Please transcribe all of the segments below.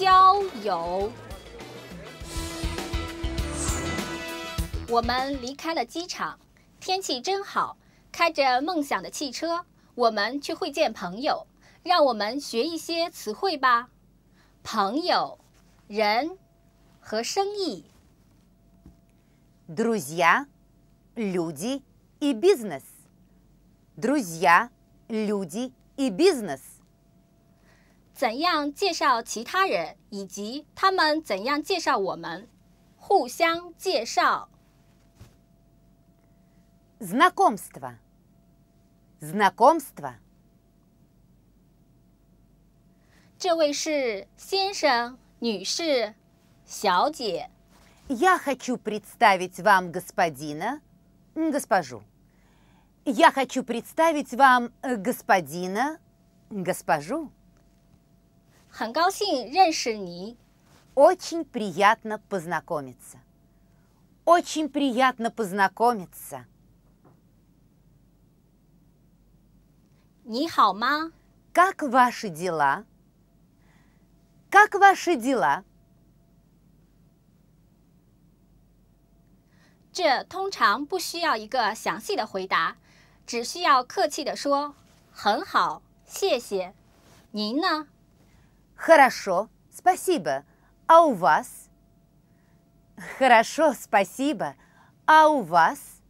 郊游，我们离开了机场，天气真好。开着梦想的汽车，我们去会见朋友。让我们学一些词汇吧。朋友，人和生意。Друзья, люди и бизнес. Друзья, люди и бизнес. 怎样介绍其他人，以及他们怎样介绍我们，互相介绍。Знакомство. Знакомство. 这位是先生、女士、小姐。Я хочу представить вам господина, госпожу. Я хочу представить вам э, господина, госпожу. 很高兴认识你。Очень приятно познакомиться. Очень приятно познакомиться。你好吗？Как ваши дела？Как ваши дела？这通常不需要一个详细的回答，只需要客气的说：“很好，谢谢。”您呢？Хорошо, спасибо. А у вас? Хорошо, спасибо. А у вас?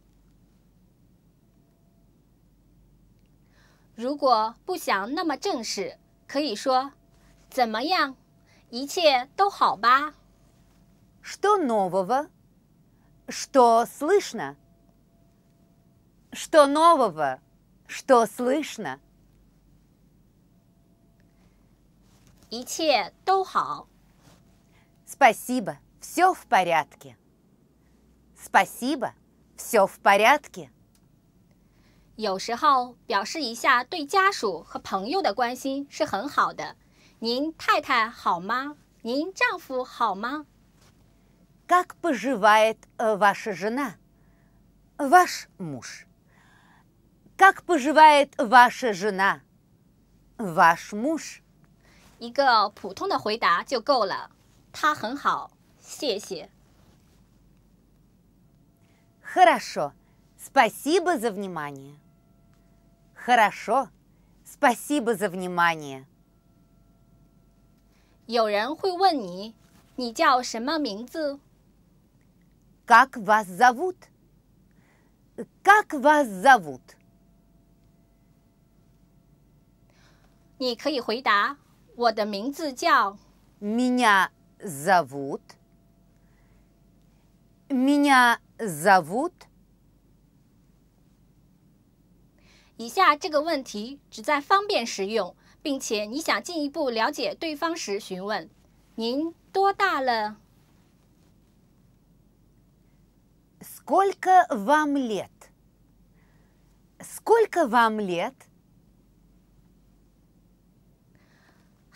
如果不想那么正式，可以说怎么样？一切都好吧？Что нового? Что слышно? Что нового? Что слышно? 一切都好。Спасибо, все в порядке. Спасибо, все в порядке. 有时候表示一下对家属和朋友的关心是很好的。您太太好吗？您丈夫好吗？Как поживает ваша жена, ваш муж? Как поживает ваша жена, ваш муж? 一个普通的回答就够了。他很好，谢谢。Хорошо, спасибо за внимание. Хорошо, спасибо за внимание. 有人会问你，你叫什么名字？Как вас зовут? Как вас зовут? 你可以回答。我的名字叫。меня зовут меня зовут。以下这个问题只在方便实用，并且你想进一步了解对方时询问。您多大了？сколько вам лет сколько вам лет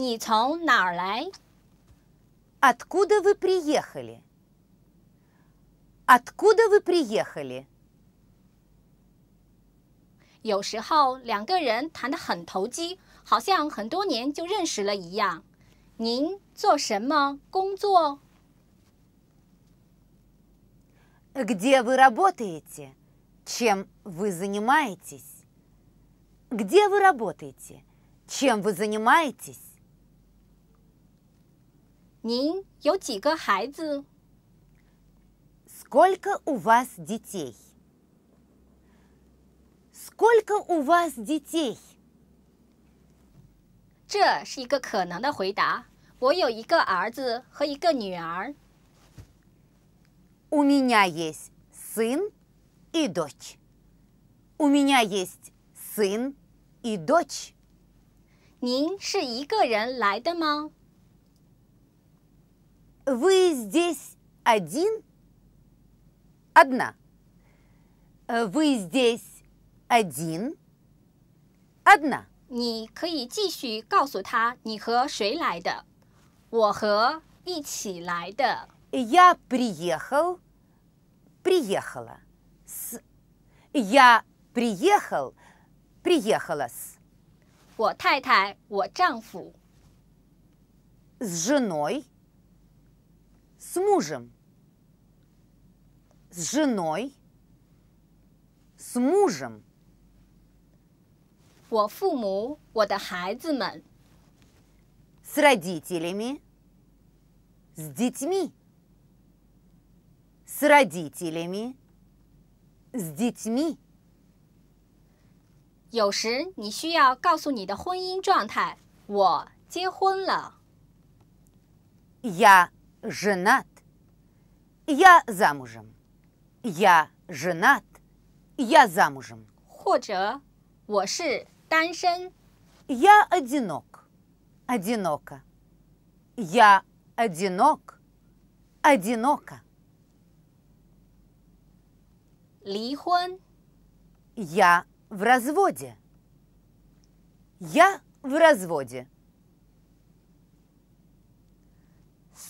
你从哪儿来？Откуда вы приехали？Откуда вы приехали？有时候两个人谈得很投机，好像很多年就认识了一样。您做什么工作？Где вы работаете？Чем вы занимаетесь？Где вы работаете？Чем вы занимаетесь？您有几个孩子？Сколько у вас детей？Сколько у вас детей？这是一个可能的回答。我有一个儿子和一个女儿。У меня есть сын и дочь。У меня есть сын и дочь。您是一个人来的吗？Вы здесь один? Одна. Э, вы здесь один? Одна. 你可以继续告诉他你和谁来的。我和一起来的。Я приехал, приехала с. Я приехал, приехала с. 我太太，我丈夫。С женой, 与丈夫、与妻子、与丈夫。我父母、我的孩子们、与父母、与孩子、与父母、与孩子。有时你需要告诉你的婚姻状态。我结婚了。呀。женат. Я замужем. Я женат. Я замужем. я одинок. Одиноко. Я одинок. Одиноко. Я в разводе. Я в разводе.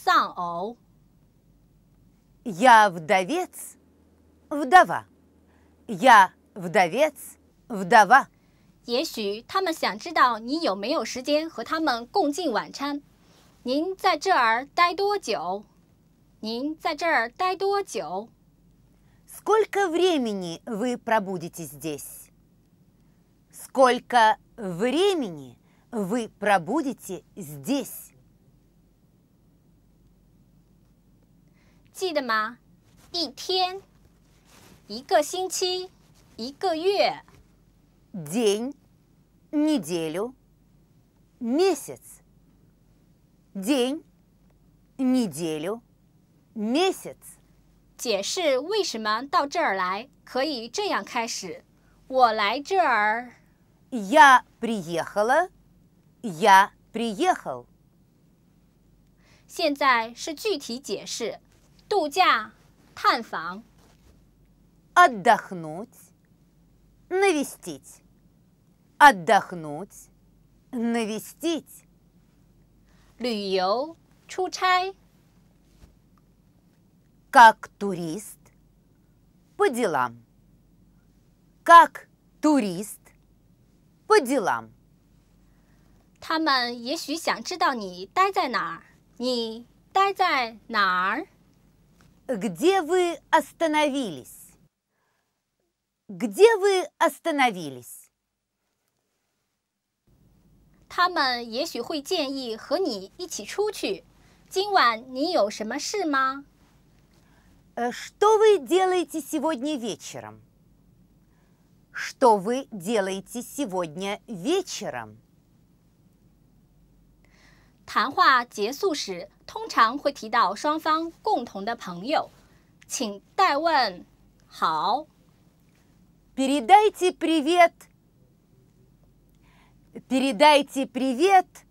丧偶。Я вдовец, вдова. Я вдовец, вдова. 也许他们想知道你有没有时间和他们共进晚餐。您在这儿待多久？您在这儿待多久？Сколько времени вы пробудете здесь? Сколько времени вы пробудете здесь? 记得吗？一天，一个星期，一个月。день неделю месяц день неделю месяц。解释为什么到这儿来，可以这样开始。我来这儿。я приехала я приехал。现在是具体解释。度假、探访。Отдохнуть, навестить. Отдохнуть, навестить. 旅游、出差。Как турист, по делам. Как турист, по делам. 他们也许想知道你待在哪儿，你待在哪儿？где вы остановились? Где вы остановились? 他们也许会建议和你一起出去。今晚你有什么事吗？Что вы делаете сегодня вечером? Что вы делаете сегодня вечером? 谈话结束时，通常会提到双方共同的朋友，请代问好。Передайте привет. Передайте привет.